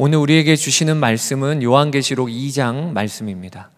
오늘 우리에게 주시는 말씀은 요한계시록 2장 말씀입니다.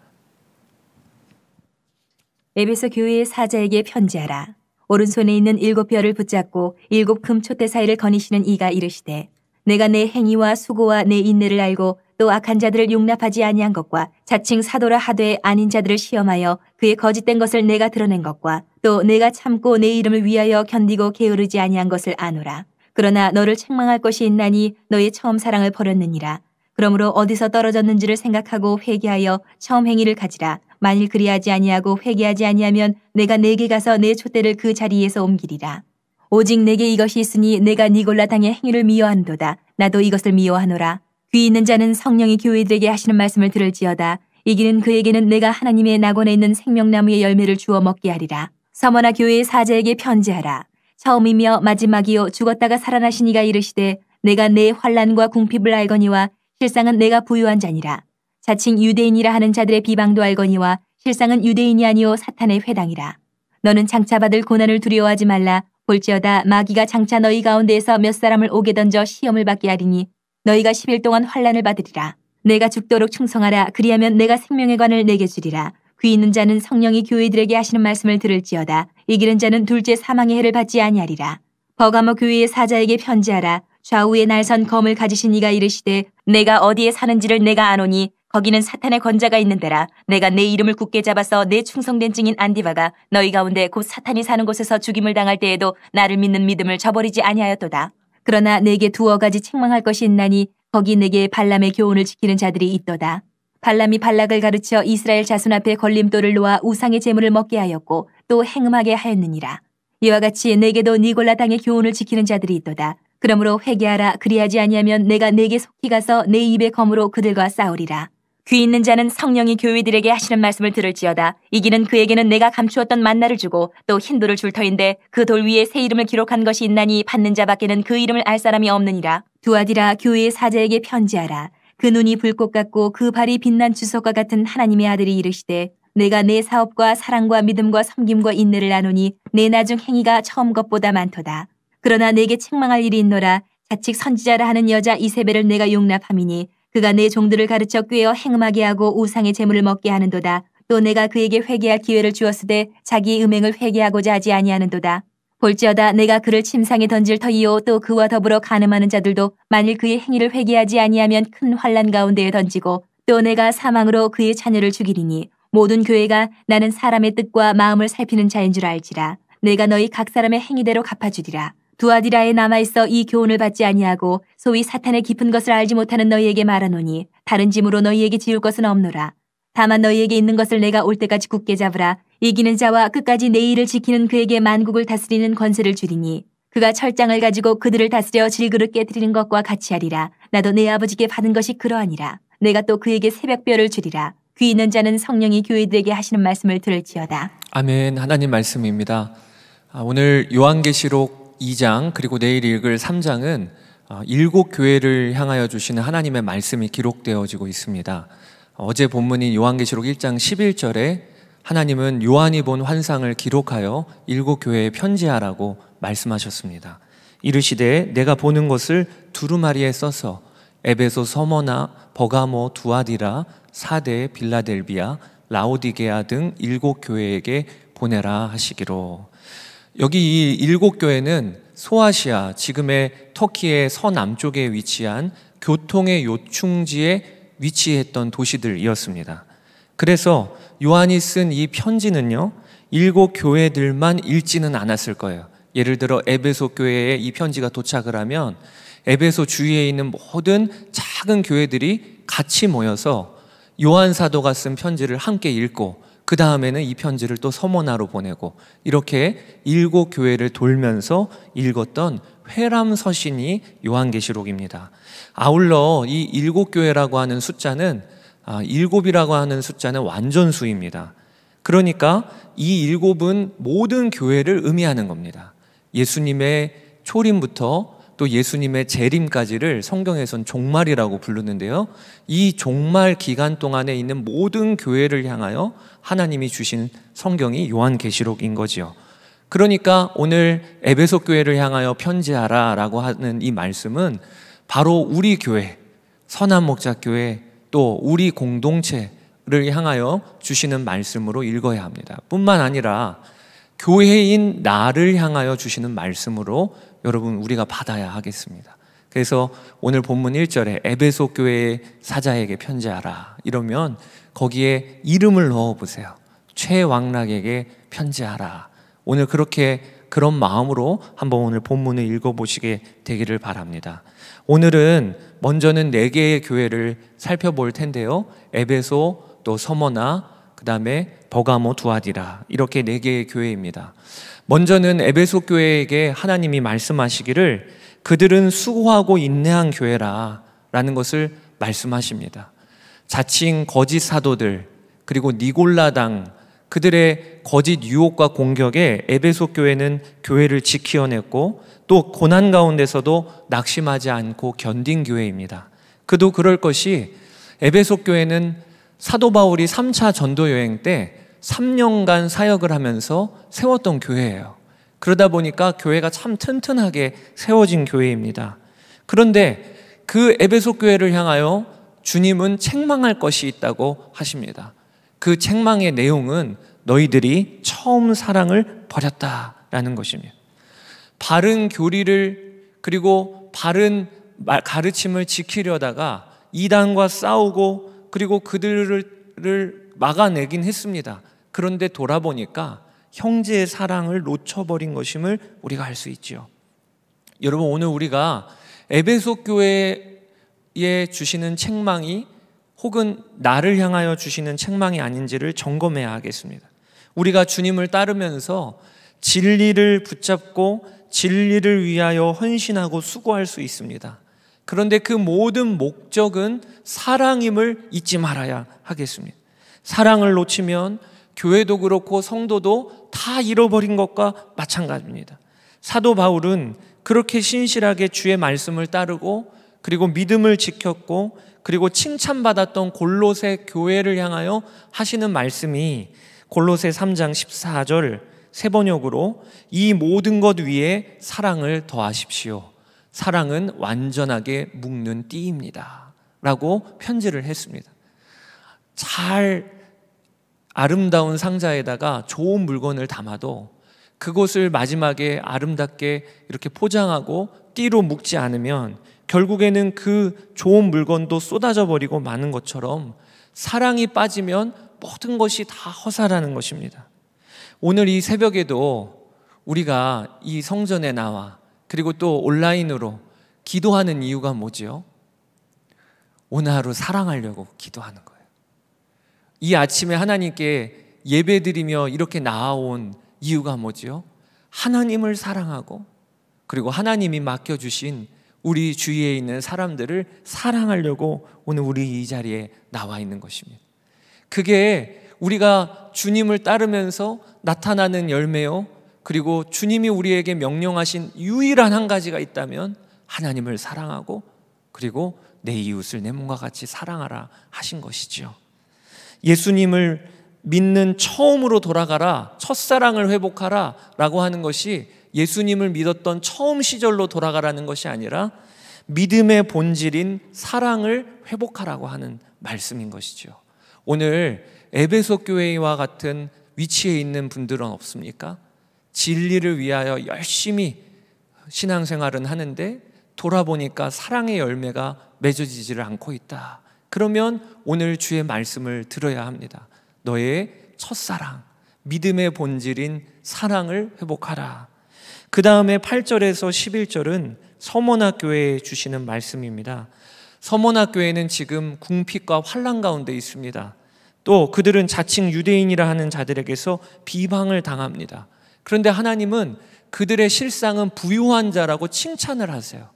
에베소 교회의 사자에게 편지하라. 오른손에 있는 일곱 별을 붙잡고 일곱 금초대 사이를 거니시는 이가 이르시되 내가 내 행위와 수고와 내 인내를 알고 또 악한 자들을 용납하지 아니한 것과 자칭 사도라 하되 아닌 자들을 시험하여 그의 거짓된 것을 내가 드러낸 것과 또 내가 참고 내 이름을 위하여 견디고 게으르지 아니한 것을 아노라. 그러나 너를 책망할 것이 있나니 너의 처음 사랑을 버렸느니라. 그러므로 어디서 떨어졌는지를 생각하고 회개하여 처음 행위를 가지라. 만일 그리하지 아니하고 회개하지 아니하면 내가 내게 가서 내 촛대를 그 자리에서 옮기리라. 오직 내게 이것이 있으니 내가 니골라 당의 행위를 미워한도다. 나도 이것을 미워하노라. 귀 있는 자는 성령이 교회들에게 하시는 말씀을 들을지어다. 이기는 그에게는 내가 하나님의 낙원에 있는 생명나무의 열매를 주어 먹게 하리라. 서머나 교회의 사제에게 편지하라. 처음이며 마지막이요 죽었다가 살아나신 이가 이르시되 내가 내 환란과 궁핍을 알거니와 실상은 내가 부유한 자니라. 자칭 유대인이라 하는 자들의 비방도 알거니와 실상은 유대인이 아니요 사탄의 회당이라. 너는 장차받을 고난을 두려워하지 말라. 볼지어다 마귀가 장차 너희 가운데에서 몇 사람을 오게 던져 시험을 받게 하리니 너희가 10일 동안 환란을 받으리라. 내가 죽도록 충성하라. 그리하면 내가 생명의 관을 내게 주리라. 귀 있는 자는 성령이 교회들에게 하시는 말씀을 들을지어다. 이기는 자는 둘째 사망의 해를 받지 아니하리라. 버가모 교회의 사자에게 편지하라. 좌우의 날선 검을 가지신 이가 이르시되 내가 어디에 사는지를 내가 아노니 거기는 사탄의 권자가 있는 데라 내가 내 이름을 굳게 잡아서 내 충성된 증인 안디바가 너희 가운데 곧 사탄이 사는 곳에서 죽임을 당할 때에도 나를 믿는 믿음을 저버리지 아니하였도다. 그러나 내게 두어 가지 책망할 것이 있나니 거기 내게 발람의 교훈을 지키는 자들이 있도다. 발람이 발락을 가르쳐 이스라엘 자손 앞에 걸림돌을 놓아 우상의 재물을 먹게 하였고 또 행음하게 하였느니라. 이와 같이 내게도 니골라 당의 교훈을 지키는 자들이 있도다. 그러므로 회개하라 그리하지 아니하면 내가 내게 속히 가서 내 입의 검으로 그들과 싸우리라. 귀 있는 자는 성령이 교회들에게 하시는 말씀을 들을지어다. 이기는 그에게는 내가 감추었던 만나를 주고 또 힌두를 줄 터인데 그 돌 위에 새 이름을 기록한 것이 있나니 받는 자밖에는 그 이름을 알 사람이 없느니라. 두아디라 교회의 사제에게 편지하라. 그 눈이 불꽃 같고 그 발이 빛난 주석과 같은 하나님의 아들이 이르시되 내가 내 사업과 사랑과 믿음과 섬김과 인내를 나누니 내 나중 행위가 처음 것보다 많도다. 그러나 내게 책망할 일이 있노라 자칫 선지자라 하는 여자 이세벨을 내가 용납함이니 그가 내 종들을 가르쳐 꿰어 행음하게 하고 우상의 재물을 먹게 하는도다. 또 내가 그에게 회개할 기회를 주었으되 자기 음행을 회개하고자 하지 아니하는도다. 볼지어다 내가 그를 침상에 던질 터이요 또 그와 더불어 가늠하는 자들도 만일 그의 행위를 회개하지 아니하면 큰 환란 가운데에 던지고 또 내가 사망으로 그의 자녀를 죽이리니 모든 교회가 나는 사람의 뜻과 마음을 살피는 자인 줄 알지라 내가 너희 각 사람의 행위대로 갚아주리라 두아디라에 남아있어 이 교훈을 받지 아니하고 소위 사탄의 깊은 것을 알지 못하는 너희에게 말하노니 다른 짐으로 너희에게 지울 것은 없노라 다만 너희에게 있는 것을 내가 올 때까지 굳게 잡으라 이기는 자와 끝까지 내 일을 지키는 그에게 만국을 다스리는 권세를 주리니 그가 철장을 가지고 그들을 다스려 질그릇 깨뜨리는 것과 같이 하리라. 나도 내 아버지께 받은 것이 그러하니라. 내가 또 그에게 새벽별을 주리라. 귀 있는 자는 성령이 교회들에게 하시는 말씀을 들을지어다. 아멘. 하나님 말씀입니다. 아, 오늘 요한계시록 2장 그리고 내일 읽을 3장은 아, 일곱 교회를 향하여 주시는 하나님의 말씀이 기록되어지고 있습니다. 어제 본문인 요한계시록 1장 11절에 하나님은 요한이 본 환상을 기록하여 일곱 교회에 편지하라고 말씀하셨습니다. 이르시되 내가 보는 것을 두루마리에 써서 에베소 서머나 버가모 두아디라 사데 빌라델비아 라오디게아 등 일곱 교회에게 보내라 하시기로 여기 이 일곱 교회는 소아시아 지금의 터키의 서남쪽에 위치한 교통의 요충지에 위치했던 도시들이었습니다. 그래서 요한이 쓴 이 편지는요, 일곱 교회들만 읽지는 않았을 거예요. 예를 들어 에베소 교회에 이 편지가 도착을 하면 에베소 주위에 있는 모든 작은 교회들이 같이 모여서 요한 사도가 쓴 편지를 함께 읽고 그 다음에는 이 편지를 또 서머나로 보내고 이렇게 일곱 교회를 돌면서 읽었던 회람 서신이 요한계시록입니다. 아울러 이 일곱 교회라고 하는 숫자는 아, 일곱이라고 하는 숫자는 완전수입니다. 그러니까 이 일곱은 모든 교회를 의미하는 겁니다. 예수님의 초림부터 또 예수님의 재림까지를 성경에선 종말이라고 부르는데요. 이 종말 기간 동안에 있는 모든 교회를 향하여 하나님이 주신 성경이 요한계시록인 거지요. 그러니까 오늘 에베소 교회를 향하여 편지하라라고 하는 이 말씀은 바로 우리 교회 선한 목자 교회 또 우리 공동체를 향하여 주시는 말씀으로 읽어야 합니다. 뿐만 아니라 교회인 나를 향하여 주시는 말씀으로 여러분 우리가 받아야 하겠습니다. 그래서 오늘 본문 1절에 에베소 교회의 사자에게 편지하라 이러면 거기에 이름을 넣어 보세요. 최왕락에게 편지하라. 오늘 그렇게 그런 마음으로 한번 오늘 본문을 읽어보시게 되기를 바랍니다. 오늘은 먼저는 네 개의 교회를 살펴볼 텐데요. 에베소, 또 서머나, 그 다음에 버가모 두아디라 이렇게 네 개의 교회입니다. 먼저는 에베소 교회에게 하나님이 말씀하시기를 그들은 수고하고 인내한 교회라 라는 것을 말씀하십니다. 자칭 거짓 사도들 그리고 니골라당 그들의 거짓 유혹과 공격에 에베소 교회는 교회를 지키어냈고 또 고난 가운데서도 낙심하지 않고 견딘 교회입니다. 그도 그럴 것이 에베소 교회는 사도 바울이 3차 전도 여행 때 3년간 사역을 하면서 세웠던 교회예요. 그러다 보니까 교회가 참 튼튼하게 세워진 교회입니다. 그런데 그 에베소 교회를 향하여 주님은 책망할 것이 있다고 하십니다. 그 책망의 내용은 너희들이 처음 사랑을 버렸다라는 것입니다. 바른 교리를 그리고 바른 가르침을 지키려다가 이단과 싸우고 그리고 그들을 막아내긴 했습니다. 그런데 돌아보니까 형제의 사랑을 놓쳐버린 것임을 우리가 알 수 있지요. 여러분 오늘 우리가 에베소 교회에 주시는 책망이 혹은 나를 향하여 주시는 책망이 아닌지를 점검해야 하겠습니다. 우리가 주님을 따르면서 진리를 붙잡고 진리를 위하여 헌신하고 수고할 수 있습니다. 그런데 그 모든 목적은 사랑임을 잊지 말아야 하겠습니다. 사랑을 놓치면 교회도 그렇고 성도도 다 잃어버린 것과 마찬가지입니다. 사도 바울은 그렇게 신실하게 주의 말씀을 따르고 그리고 믿음을 지켰고 그리고 칭찬받았던 골로새 교회를 향하여 하시는 말씀이 골로새 3장 14절 세 번역으로 이 모든 것 위에 사랑을 더하십시오. 사랑은 완전하게 묶는 띠입니다. 라고 편지를 했습니다. 잘 아름다운 상자에다가 좋은 물건을 담아도 그곳을 마지막에 아름답게 이렇게 포장하고 띠로 묶지 않으면 결국에는 그 좋은 물건도 쏟아져 버리고 마는 것처럼 사랑이 빠지면 모든 것이 다 허사라는 것입니다. 오늘 이 새벽에도 우리가 이 성전에 나와 그리고 또 온라인으로 기도하는 이유가 뭐지요? 오늘 하루 사랑하려고 기도하는 거예요. 이 아침에 하나님께 예배드리며 이렇게 나아온 이유가 뭐지요? 하나님을 사랑하고 그리고 하나님이 맡겨주신 우리 주위에 있는 사람들을 사랑하려고 오늘 우리 이 자리에 나와 있는 것입니다. 그게 우리가 주님을 따르면서 나타나는 열매요. 그리고 주님이 우리에게 명령하신 유일한 한 가지가 있다면 하나님을 사랑하고 그리고 내 이웃을 내 몸과 같이 사랑하라 하신 것이지 예수님을 믿는 처음으로 돌아가라, 첫사랑을 회복하라 라고 하는 것이 예수님을 믿었던 처음 시절로 돌아가라는 것이 아니라 믿음의 본질인 사랑을 회복하라고 하는 말씀인 것이죠. 오늘 에베소 교회와 같은 위치에 있는 분들은 없습니까? 진리를 위하여 열심히 신앙생활은 하는데 돌아보니까 사랑의 열매가 맺어지지를 않고 있다. 그러면 오늘 주의 말씀을 들어야 합니다. 너의 첫사랑, 믿음의 본질인 사랑을 회복하라. 그 다음에 8절에서 11절은 서문학교에 주시는 말씀입니다. 서문학교에는 지금 궁핍과 환란 가운데 있습니다. 또 그들은 자칭 유대인이라 하는 자들에게서 비방을 당합니다. 그런데 하나님은 그들의 실상은 부유한 자라고 칭찬을 하세요.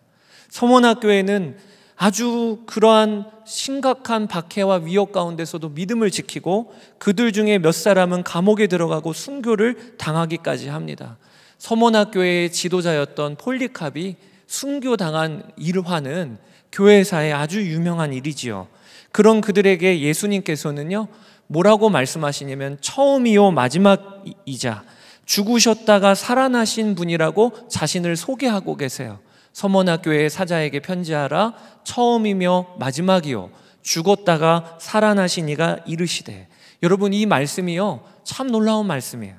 서문학교에는 아주 그러한 심각한 박해와 위협 가운데서도 믿음을 지키고 그들 중에 몇 사람은 감옥에 들어가고 순교를 당하기까지 합니다. 서모학교의 지도자였던 폴리캅이 순교당한 일화는 교회사에 아주 유명한 일이지요. 그런 그들에게 예수님께서는요, 뭐라고 말씀하시냐면 처음이요 마지막이자 죽으셨다가 살아나신 분이라고 자신을 소개하고 계세요. 서머나 교회 사자에게 편지하라 처음이며 마지막이요 죽었다가 살아나신 이가 이르시되 여러분 이 말씀이요 참 놀라운 말씀이에요.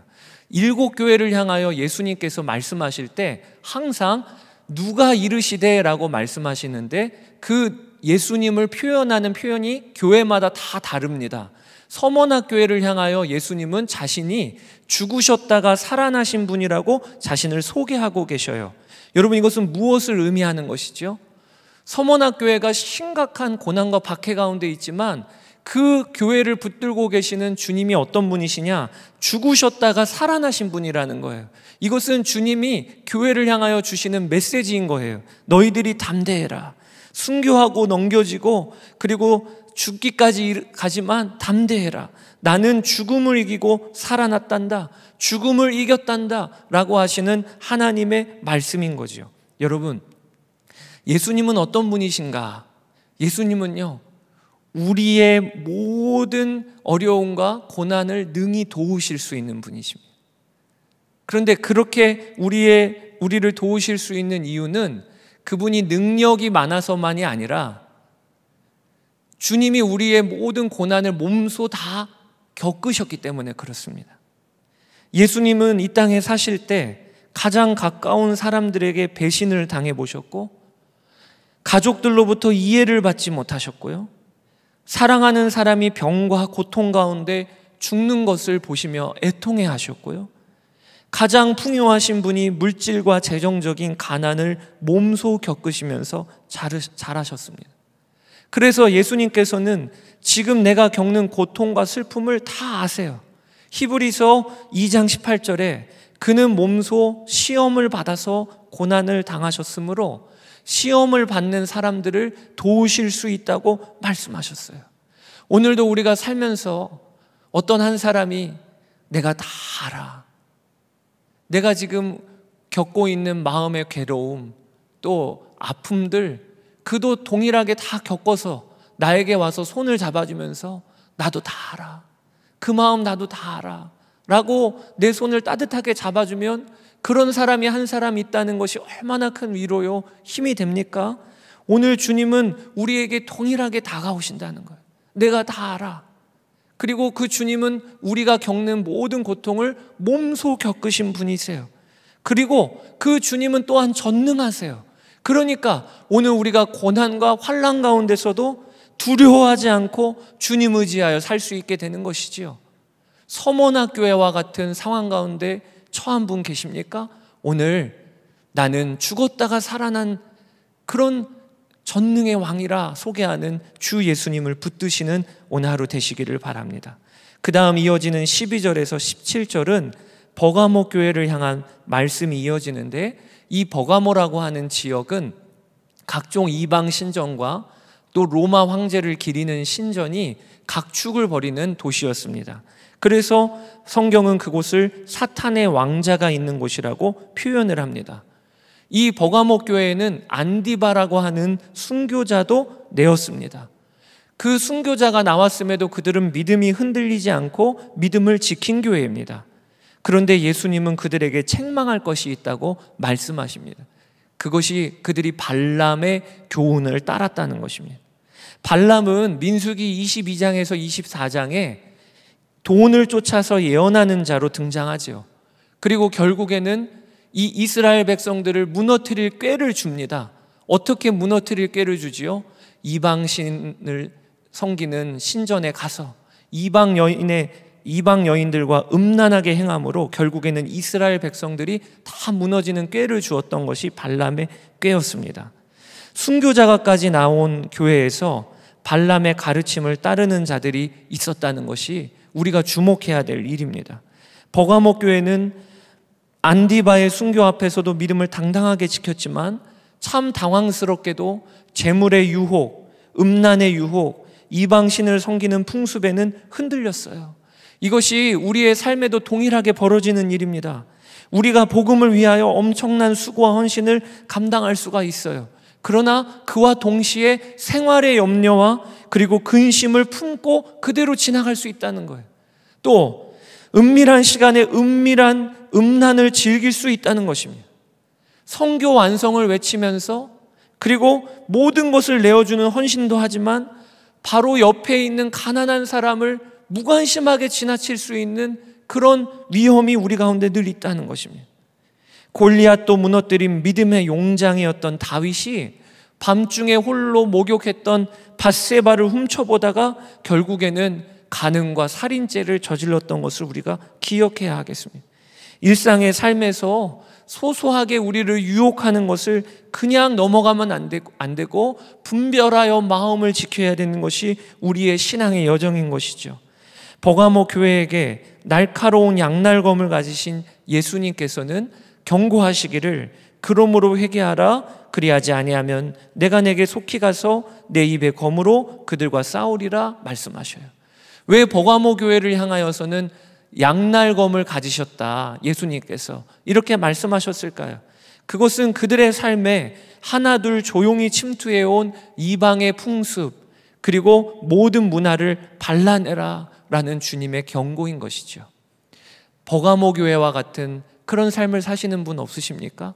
일곱 교회를 향하여 예수님께서 말씀하실 때 항상 누가 이르시되라고 말씀하시는데 그 예수님을 표현하는 표현이 교회마다 다 다릅니다. 서머나 교회를 향하여 예수님은 자신이 죽으셨다가 살아나신 분이라고 자신을 소개하고 계셔요. 여러분 이것은 무엇을 의미하는 것이죠? 서머나 교회가 심각한 고난과 박해 가운데 있지만 그 교회를 붙들고 계시는 주님이 어떤 분이시냐? 죽으셨다가 살아나신 분이라는 거예요. 이것은 주님이 교회를 향하여 주시는 메시지인 거예요. 너희들이 담대해라. 순교하고 넘겨지고 그리고 죽기까지 가지만 담대해라. 나는 죽음을 이기고 살아났단다. 죽음을 이겼단다. 라고 하시는 하나님의 말씀인 거지 여러분, 예수님은 어떤 분이신가? 예수님은요, 우리의 모든 어려움과 고난을 능히 도우실 수 있는 분이십니다. 그런데 그렇게 우리의 우리를 도우실 수 있는 이유는 그분이 능력이 많아서만이 아니라 주님이 우리의 모든 고난을 몸소 다 겪으셨기 때문에 그렇습니다. 예수님은 이 땅에 사실 때 가장 가까운 사람들에게 배신을 당해 보셨고 가족들로부터 이해를 받지 못하셨고요. 사랑하는 사람이 병과 고통 가운데 죽는 것을 보시며 애통해 하셨고요. 가장 풍요하신 분이 물질과 재정적인 가난을 몸소 겪으시면서 잘하셨습니다. 그래서 예수님께서는 지금 내가 겪는 고통과 슬픔을 다 아세요. 히브리서 2장 18절에 그는 몸소 시험을 받아서 고난을 당하셨으므로 시험을 받는 사람들을 도우실 수 있다고 말씀하셨어요. 오늘도 우리가 살면서 어떤 한 사람이 내가 다 알아. 내가 지금 겪고 있는 마음의 괴로움, 또 아픔들, 그도 동일하게 다 겪어서 나에게 와서 손을 잡아주면서 나도 다 알아. 그 마음 나도 다 알아. 라고 내 손을 따뜻하게 잡아주면 그런 사람이 한 사람 있다는 것이 얼마나 큰 위로요, 힘이 됩니까? 오늘 주님은 우리에게 동일하게 다가오신다는 거예요. 내가 다 알아. 그리고 그 주님은 우리가 겪는 모든 고통을 몸소 겪으신 분이세요. 그리고 그 주님은 또한 전능하세요. 그러니까 오늘 우리가 고난과 환란 가운데서도 두려워하지 않고 주님 의지하여 살 수 있게 되는 것이지요. 서머나 교회와 같은 상황 가운데 처한 분 계십니까? 오늘 나는 죽었다가 살아난 그런 전능의 왕이라 소개하는 주 예수님을 붙드시는 오늘 하루 되시기를 바랍니다. 그 다음 이어지는 12절에서 17절은 버가모 교회를 향한 말씀이 이어지는데 이 버가모라고 하는 지역은 각종 이방 신전과 또 로마 황제를 기리는 신전이 각축을 벌이는 도시였습니다. 그래서 성경은 그곳을 사탄의 왕자가 있는 곳이라고 표현을 합니다. 이 버가목 교회는 안디바라고 하는 순교자도 내었습니다. 그 순교자가 나왔음에도 그들은 믿음이 흔들리지 않고 믿음을 지킨 교회입니다. 그런데 예수님은 그들에게 책망할 것이 있다고 말씀하십니다. 그것이 그들이 발람의 교훈을 따랐다는 것입니다. 발람은 민수기 22장에서 24장에 돈을 쫓아서 예언하는 자로 등장하지요. 그리고 결국에는 이 이스라엘 백성들을 무너뜨릴 꾀를 줍니다. 어떻게 무너뜨릴 꾀를 주지요? 이방신을 섬기는 신전에 가서 이방 여인의 이방 여인들과 음란하게 행함으로 결국에는 이스라엘 백성들이 다 무너지는 꾀를 주었던 것이 발람의 꾀였습니다. 순교자가까지 나온 교회에서 발람의 가르침을 따르는 자들이 있었다는 것이 우리가 주목해야 될 일입니다. 버가목 교회는 안디바의 순교 앞에서도 믿음을 당당하게 지켰지만 참 당황스럽게도 재물의 유혹, 음란의 유혹, 이방신을 섬기는 풍습에는 흔들렸어요. 이것이 우리의 삶에도 동일하게 벌어지는 일입니다. 우리가 복음을 위하여 엄청난 수고와 헌신을 감당할 수가 있어요. 그러나 그와 동시에 생활의 염려와 그리고 근심을 품고 그대로 지나갈 수 있다는 거예요. 또 은밀한 시간에 은밀한 음란을 즐길 수 있다는 것입니다. 성교 완성을 외치면서 그리고 모든 것을 내어주는 헌신도 하지만 바로 옆에 있는 가난한 사람을 무관심하게 지나칠 수 있는 그런 위험이 우리 가운데 늘 있다는 것입니다. 골리앗도 무너뜨린 믿음의 용장이었던 다윗이 밤중에 홀로 목욕했던 바세바를 훔쳐보다가 결국에는 가능과 살인죄를 저질렀던 것을 우리가 기억해야 하겠습니다. 일상의 삶에서 소소하게 우리를 유혹하는 것을 그냥 넘어가면 안 되고, 안 되고 분별하여 마음을 지켜야 되는 것이 우리의 신앙의 여정인 것이죠. 버가모 교회에게 날카로운 양날검을 가지신 예수님께서는 경고하시기를 그러므로 회개하라 그리하지 아니하면 내가 내게 속히 가서 내입에 검으로 그들과 싸우리라 말씀하셔요. 왜 버가모 교회를 향하여서는 양날검을 가지셨다. 예수님께서 이렇게 말씀하셨을까요? 그것은 그들의 삶에 하나둘 조용히 침투해온 이방의 풍습, 그리고 모든 문화를 발라내라 라는 주님의 경고인 것이죠. 버가모 교회와 같은 그런 삶을 사시는 분 없으십니까?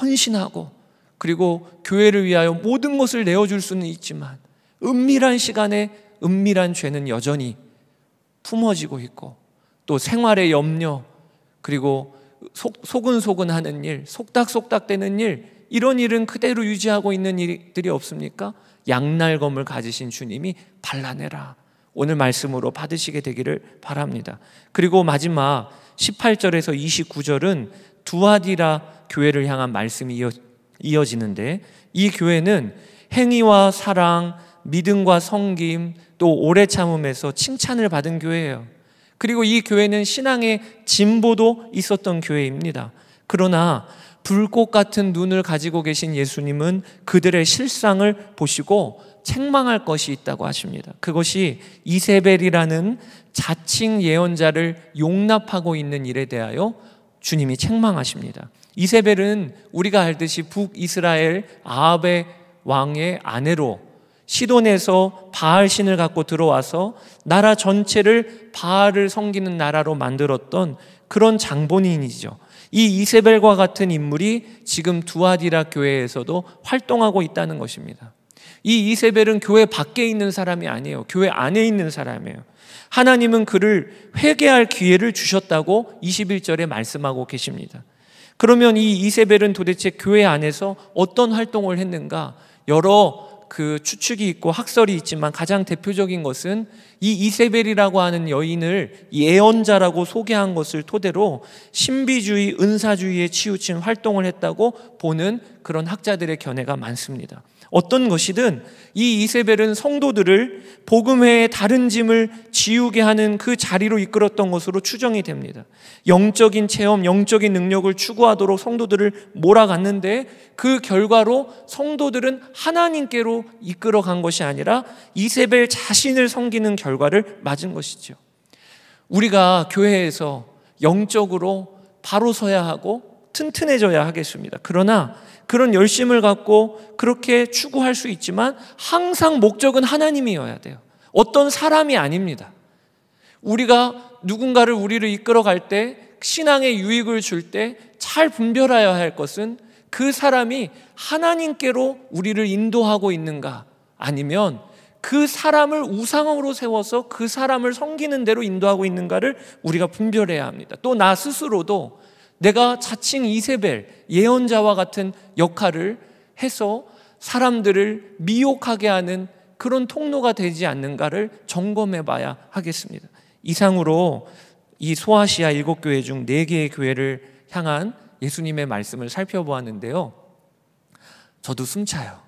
헌신하고 그리고 교회를 위하여 모든 것을 내어줄 수는 있지만 은밀한 시간에 은밀한 죄는 여전히 품어지고 있고 또 생활의 염려 그리고 속, 소근소근 하는 일, 속닥속닥 되는 일, 이런 일은 그대로 유지하고 있는 일들이 없습니까? 양날검을 가지신 주님이 발라내라. 오늘 말씀으로 받으시게 되기를 바랍니다. 그리고 마지막 18절에서 29절은 두아디라 교회를 향한 말씀이 이어지는데 이 교회는 행위와 사랑, 믿음과 성김, 또 오래 참음에서 칭찬을 받은 교회예요. 그리고 이 교회는 신앙의 진보도 있었던 교회입니다. 그러나 불꽃 같은 눈을 가지고 계신 예수님은 그들의 실상을 보시고 책망할 것이 있다고 하십니다. 그것이 이세벨이라는 자칭 예언자를 용납하고 있는 일에 대하여 주님이 책망하십니다. 이세벨은 우리가 알듯이 북이스라엘 아합의 왕의 아내로 시돈에서 바알 신을 갖고 들어와서 나라 전체를 바알을 섬기는 나라로 만들었던 그런 장본인이죠. 이 이세벨과 같은 인물이 지금 두아디라 교회에서도 활동하고 있다는 것입니다. 이 이세벨은 교회 밖에 있는 사람이 아니에요. 교회 안에 있는 사람이에요. 하나님은 그를 회개할 기회를 주셨다고 21절에 말씀하고 계십니다. 그러면 이 이세벨은 도대체 교회 안에서 어떤 활동을 했는가? 여러 그 추측이 있고 학설이 있지만 가장 대표적인 것은 이 이세벨이라고 하는 여인을 예언자라고 소개한 것을 토대로 신비주의, 은사주의에 치우친 활동을 했다고 보는 그런 학자들의 견해가 많습니다. 어떤 것이든 이 이세벨은 성도들을 복음회의 다른 짐을 지우게 하는 그 자리로 이끌었던 것으로 추정이 됩니다. 영적인 체험, 영적인 능력을 추구하도록 성도들을 몰아갔는데 그 결과로 성도들은 하나님께로 이끌어간 것이 아니라 이세벨 자신을 섬기는 결과를 맞은 것이죠. 우리가 교회에서 영적으로 바로 서야 하고 튼튼해져야 하겠습니다. 그러나 그런 열심을 갖고 그렇게 추구할 수 있지만 항상 목적은 하나님이어야 돼요. 어떤 사람이 아닙니다. 우리가 누군가를 우리를 이끌어 갈 때 신앙의 유익을 줄 때 잘 분별해야 할 것은 그 사람이 하나님께로 우리를 인도하고 있는가 아니면 그 사람을 우상으로 세워서 그 사람을 섬기는 대로 인도하고 있는가를 우리가 분별해야 합니다. 또 나 스스로도 내가 자칭 이세벨, 예언자와 같은 역할을 해서 사람들을 미혹하게 하는 그런 통로가 되지 않는가를 점검해 봐야 하겠습니다. 이상으로 이 소아시아 일곱 교회 중 네 개의 교회를 향한 예수님의 말씀을 살펴보았는데요. 저도 숨차요.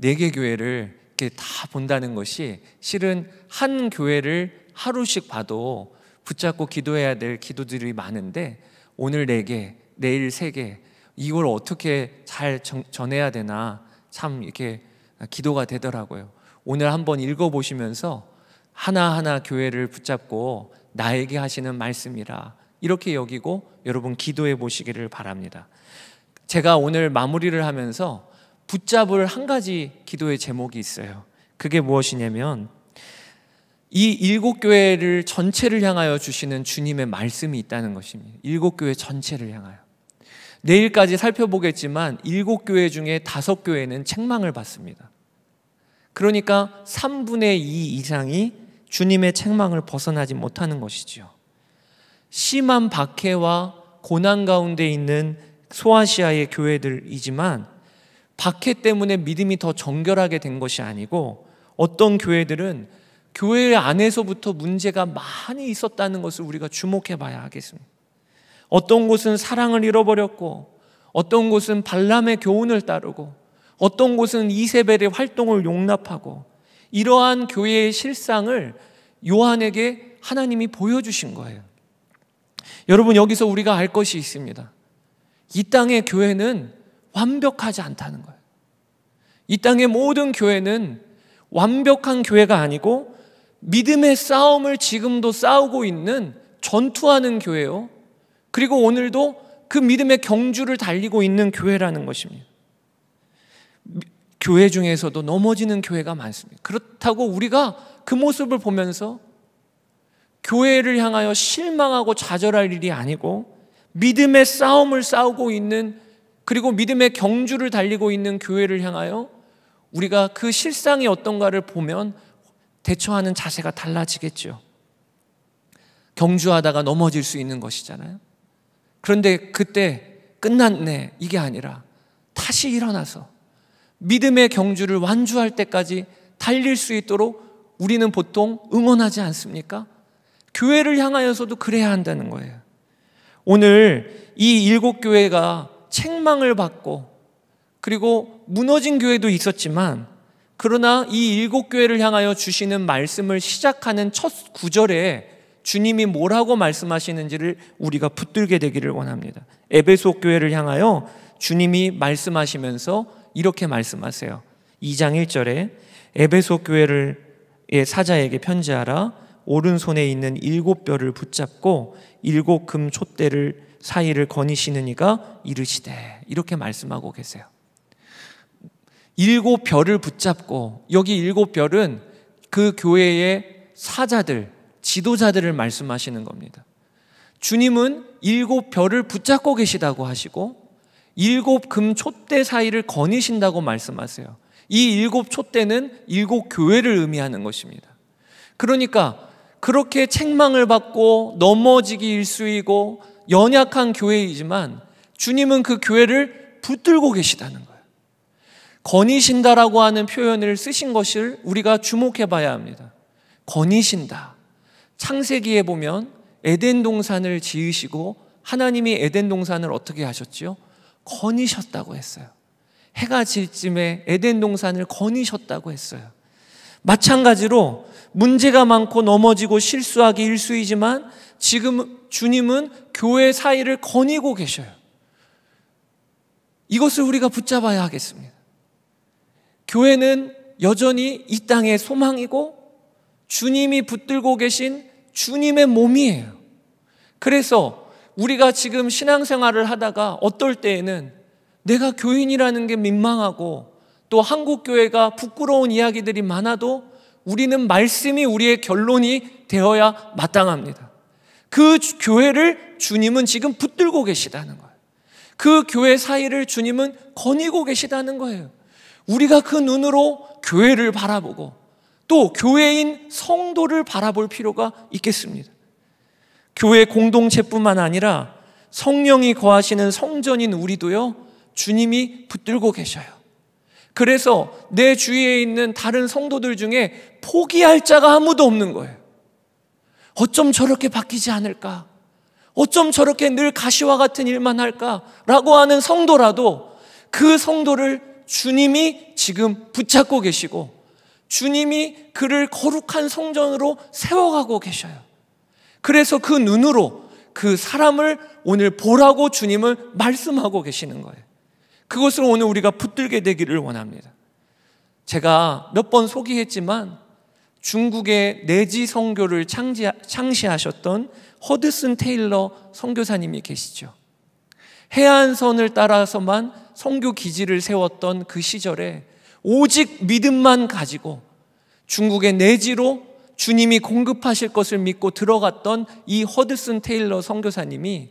네 개 교회를 이렇게 다 본다는 것이 실은 한 교회를 하루씩 봐도 붙잡고 기도해야 될 기도들이 많은데 오늘 내게 내일 세게 이걸 어떻게 잘 전해야 되나 참 이렇게 기도가 되더라고요. 오늘 한번 읽어보시면서 하나하나 교회를 붙잡고 나에게 하시는 말씀이라 이렇게 여기고 여러분 기도해 보시기를 바랍니다. 제가 오늘 마무리를 하면서 붙잡을 한 가지 기도의 제목이 있어요. 그게 무엇이냐면 이 일곱 교회를 전체를 향하여 주시는 주님의 말씀이 있다는 것입니다. 일곱 교회 전체를 향하여. 내일까지 살펴보겠지만 일곱 교회 중에 다섯 교회는 책망을 받습니다. 그러니까 3분의 2 이상이 주님의 책망을 벗어나지 못하는 것이지요. 심한 박해와 고난 가운데 있는 소아시아의 교회들이지만 박해 때문에 믿음이 더 정결하게 된 것이 아니고 어떤 교회들은 교회 안에서부터 문제가 많이 있었다는 것을 우리가 주목해 봐야 하겠습니다. 어떤 곳은 사랑을 잃어버렸고, 어떤 곳은 발람의 교훈을 따르고, 어떤 곳은 이세벨의 활동을 용납하고, 이러한 교회의 실상을 요한에게 하나님이 보여주신 거예요. 여러분, 여기서 우리가 알 것이 있습니다. 이 땅의 교회는 완벽하지 않다는 거예요. 이 땅의 모든 교회는 완벽한 교회가 아니고 믿음의 싸움을 지금도 싸우고 있는 전투하는 교회요. 그리고 오늘도 그 믿음의 경주를 달리고 있는 교회라는 것입니다. 교회 중에서도 넘어지는 교회가 많습니다. 그렇다고 우리가 그 모습을 보면서 교회를 향하여 실망하고 좌절할 일이 아니고 믿음의 싸움을 싸우고 있는 그리고 믿음의 경주를 달리고 있는 교회를 향하여 우리가 그 실상이 어떤가를 보면 대처하는 자세가 달라지겠죠. 경주하다가 넘어질 수 있는 것이잖아요. 그런데 그때 끝났네 이게 아니라 다시 일어나서 믿음의 경주를 완주할 때까지 달릴 수 있도록 우리는 보통 응원하지 않습니까? 교회를 향하여서도 그래야 한다는 거예요. 오늘 이 일곱 교회가 책망을 받고 그리고 무너진 교회도 있었지만 그러나 이 일곱 교회를 향하여 주시는 말씀을 시작하는 첫 구절에 주님이 뭐라고 말씀하시는지를 우리가 붙들게 되기를 원합니다. 에베소 교회를 향하여 주님이 말씀하시면서 이렇게 말씀하세요. 2장 1절에 에베소 교회를 사자에게 편지하라 오른손에 있는 일곱 뼈를 붙잡고 일곱 금 촛대를 사이를 거니시는 이가 이르시되 이렇게 말씀하고 계세요. 일곱 별을 붙잡고 여기 일곱 별은 그 교회의 사자들, 지도자들을 말씀하시는 겁니다. 주님은 일곱 별을 붙잡고 계시다고 하시고 일곱 금 촛대 사이를 거니신다고 말씀하세요. 이 일곱 촛대는 일곱 교회를 의미하는 것입니다. 그러니까 그렇게 책망을 받고 넘어지기 일쑤이고 연약한 교회이지만 주님은 그 교회를 붙들고 계시다는 거예요. 거니신다라고 하는 표현을 쓰신 것을 우리가 주목해 봐야 합니다. 거니신다. 창세기에 보면 에덴 동산을 지으시고 하나님이 에덴 동산을 어떻게 하셨지요? 거니셨다고 했어요. 해가 질 쯤에 에덴 동산을 거니셨다고 했어요. 마찬가지로 문제가 많고 넘어지고 실수하기 일수이지만 지금 주님은 교회 사이를 거니고 계셔요. 이것을 우리가 붙잡아야 하겠습니다. 교회는 여전히 이 땅의 소망이고 주님이 붙들고 계신 주님의 몸이에요. 그래서 우리가 지금 신앙생활을 하다가 어떨 때에는 내가 교인이라는 게 민망하고 또 한국교회가 부끄러운 이야기들이 많아도 우리는 말씀이 우리의 결론이 되어야 마땅합니다. 그 교회를 주님은 지금 붙들고 계시다는 거예요. 그 교회 사이를 주님은 거니고 계시다는 거예요. 우리가 그 눈으로 교회를 바라보고 또 교회인 성도를 바라볼 필요가 있겠습니다. 교회 공동체뿐만 아니라 성령이 거하시는 성전인 우리도요, 주님이 붙들고 계셔요. 그래서 내 주위에 있는 다른 성도들 중에 포기할 자가 아무도 없는 거예요. 어쩜 저렇게 바뀌지 않을까? 어쩜 저렇게 늘 가시와 같은 일만 할까? 라고 하는 성도라도 그 성도를 주님이 지금 붙잡고 계시고 주님이 그를 거룩한 성전으로 세워가고 계셔요. 그래서 그 눈으로 그 사람을 오늘 보라고 주님을 말씀하고 계시는 거예요. 그것을 오늘 우리가 붙들게 되기를 원합니다. 제가 몇 번 소개했지만 중국의 내지 선교를 창시하셨던 허드슨 테일러 선교사님이 계시죠. 해안선을 따라서만 성교 기지를 세웠던 그 시절에 오직 믿음만 가지고 중국의 내지로 주님이 공급하실 것을 믿고 들어갔던 이 허드슨 테일러 선교사님이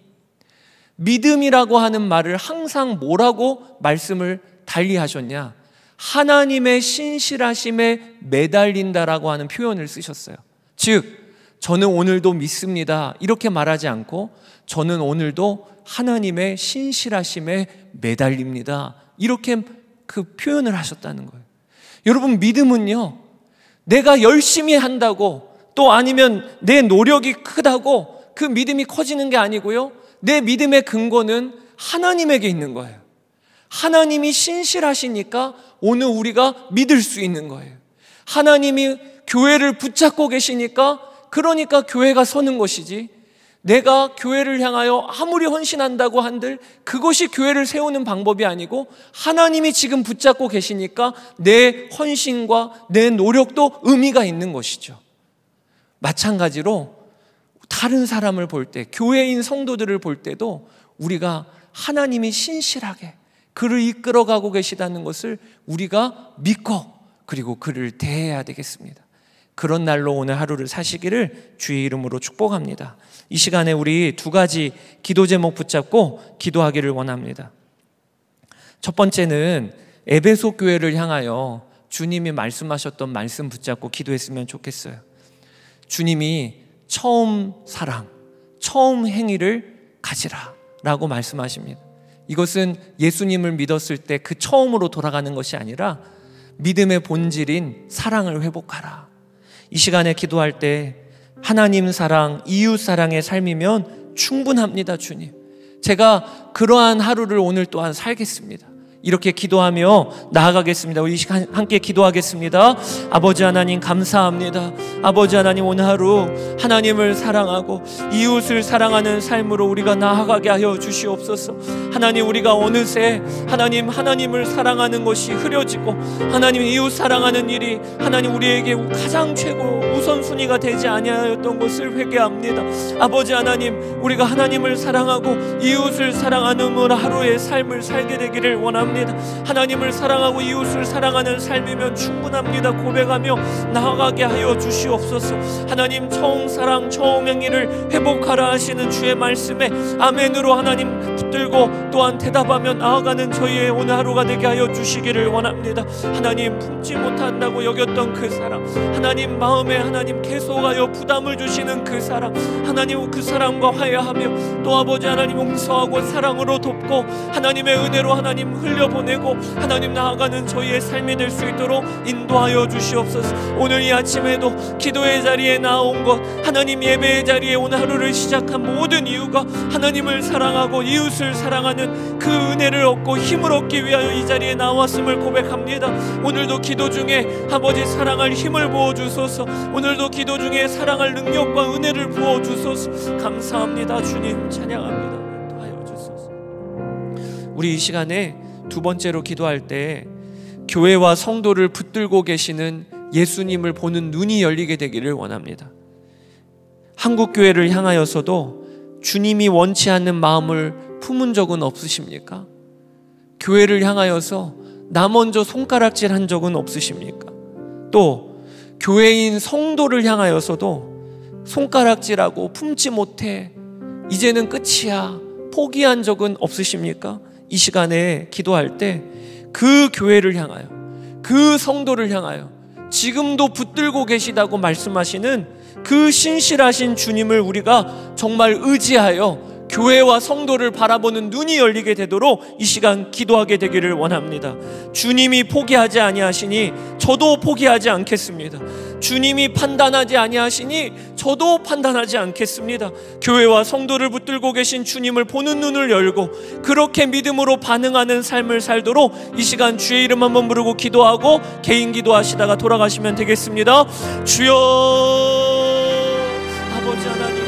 믿음이라고 하는 말을 항상 뭐라고 말씀을 달리하셨냐? 하나님의 신실하심에 매달린다라고 하는 표현을 쓰셨어요. 즉 저는 오늘도 믿습니다. 이렇게 말하지 않고 저는 오늘도 하나님의 신실하심에 매달립니다. 이렇게 그 표현을 하셨다는 거예요. 여러분 믿음은요. 내가 열심히 한다고 또 아니면 내 노력이 크다고 그 믿음이 커지는 게 아니고요. 내 믿음의 근거는 하나님에게 있는 거예요. 하나님이 신실하시니까 오늘 우리가 믿을 수 있는 거예요. 하나님이 교회를 붙잡고 계시니까 그러니까 교회가 서는 것이지 내가 교회를 향하여 아무리 헌신한다고 한들 그것이 교회를 세우는 방법이 아니고 하나님이 지금 붙잡고 계시니까 내 헌신과 내 노력도 의미가 있는 것이죠. 마찬가지로 다른 사람을 볼 때, 교회인 성도들을 볼 때도 우리가 하나님이 신실하게 그를 이끌어가고 계시다는 것을 우리가 믿고 그리고 그를 대해야 되겠습니다. 그런 날로 오늘 하루를 사시기를 주의 이름으로 축복합니다. 이 시간에 우리 두 가지 기도 제목 붙잡고 기도하기를 원합니다. 첫 번째는 에베소 교회를 향하여 주님이 말씀하셨던 말씀 붙잡고 기도했으면 좋겠어요. 주님이 처음 사랑, 처음 행위를 가지라 라고 말씀하십니다. 이것은 예수님을 믿었을 때 그 처음으로 돌아가는 것이 아니라 믿음의 본질인 사랑을 회복하라. 이 시간에 기도할 때 하나님 사랑, 이웃 사랑의 삶이면 충분합니다, 주님. 제가 그러한 하루를 오늘 또한 살겠습니다. 이렇게 기도하며 나아가겠습니다. 우리 시간 함께 기도하겠습니다. 아버지 하나님 감사합니다. 아버지 하나님 오늘 하루 하나님을 사랑하고 이웃을 사랑하는 삶으로 우리가 나아가게 하여 주시옵소서. 하나님 우리가 어느새 하나님 하나님을 사랑하는 것이 흐려지고 하나님 이웃 사랑하는 일이 하나님 우리에게 가장 최고 우선순위가 되지 아니하였던 것을 회개합니다. 아버지 하나님 우리가 하나님을 사랑하고 이웃을 사랑하는 그 하루의 삶을 살게 되기를 원합니다. 합니다 하나님을 사랑하고 이웃을 사랑하는 삶이면 충분합니다. 고백하며 나아가게 하여 주시옵소서. 하나님 처음 사랑 처음 행위를 회복하라 하시는 주의 말씀에 아멘으로 하나님 붙들고 또한 대답하며 나아가는 저희의 오늘 하루가 되게 하여 주시기를 원합니다. 하나님 품지 못한다고 여겼던 그 사랑 하나님 마음에 하나님 계속하여 부담을 주시는 그 사랑 하나님 그 사랑과 화해하며 또 아버지 하나님 용서하고 사랑으로 돕 받고 하나님의 은혜로 하나님 흘려보내고 하나님 나아가는 저희의 삶이 될 수 있도록 인도하여 주시옵소서 오늘 이 아침에도 기도의 자리에 나온 것 하나님 예배의 자리에 오늘 하루를 시작한 모든 이유가 하나님을 사랑하고 이웃을 사랑하는 그 은혜를 얻고 힘을 얻기 위하여 이 자리에 나왔음을 고백합니다 오늘도 기도 중에 아버지 사랑할 힘을 부어주소서 오늘도 기도 중에 사랑할 능력과 은혜를 부어주소서 감사합니다 주님 찬양합니다 우리 이 시간에 두 번째로 기도할 때 교회와 성도를 붙들고 계시는 예수님을 보는 눈이 열리게 되기를 원합니다. 한국교회를 향하여서도 주님이 원치 않는 마음을 품은 적은 없으십니까? 교회를 향하여서 나 먼저 손가락질 한 적은 없으십니까? 또, 교회인 성도를 향하여서도 손가락질하고 품지 못해, 이제는 끝이야, 포기한 적은 없으십니까? 이 시간에 기도할 때 그 교회를 향하여 그 성도를 향하여 지금도 붙들고 계시다고 말씀하시는 그 신실하신 주님을 우리가 정말 의지하여 교회와 성도를 바라보는 눈이 열리게 되도록 이 시간 기도하게 되기를 원합니다. 주님이 포기하지 아니하시니 저도 포기하지 않겠습니다. 주님이 판단하지 아니하시니 저도 판단하지 않겠습니다. 교회와 성도를 붙들고 계신 주님을 보는 눈을 열고 그렇게 믿음으로 반응하는 삶을 살도록 이 시간 주의 이름 한번 부르고 기도하고 개인 기도하시다가 돌아가시면 되겠습니다. 주여 아버지 하나님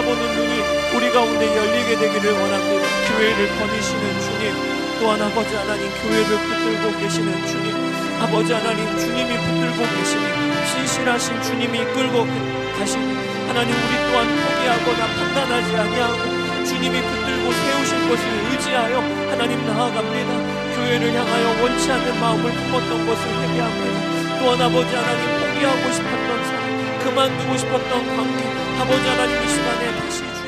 보는 눈이 우리 가운데 열리게 되기를 원합니다. 교회를 거니시는 주님 또한 아버지 하나님 교회를 붙들고 계시는 주님 아버지 하나님 주님이 붙들고 계시니 신실하신 주님이 끌고 가시니 하나님 우리 또한 포기하거나 판단하지 아니하고 주님이 붙들고 세우신 것을 의지하여 하나님 나아갑니다 교회를 향하여 원치 않는 마음을 품었던 것을 회개합니다 또한 아버지 하나님 포기하고 싶었던 사람 그만두고 싶었던 관계 아버지 하나님 이 시간에 다시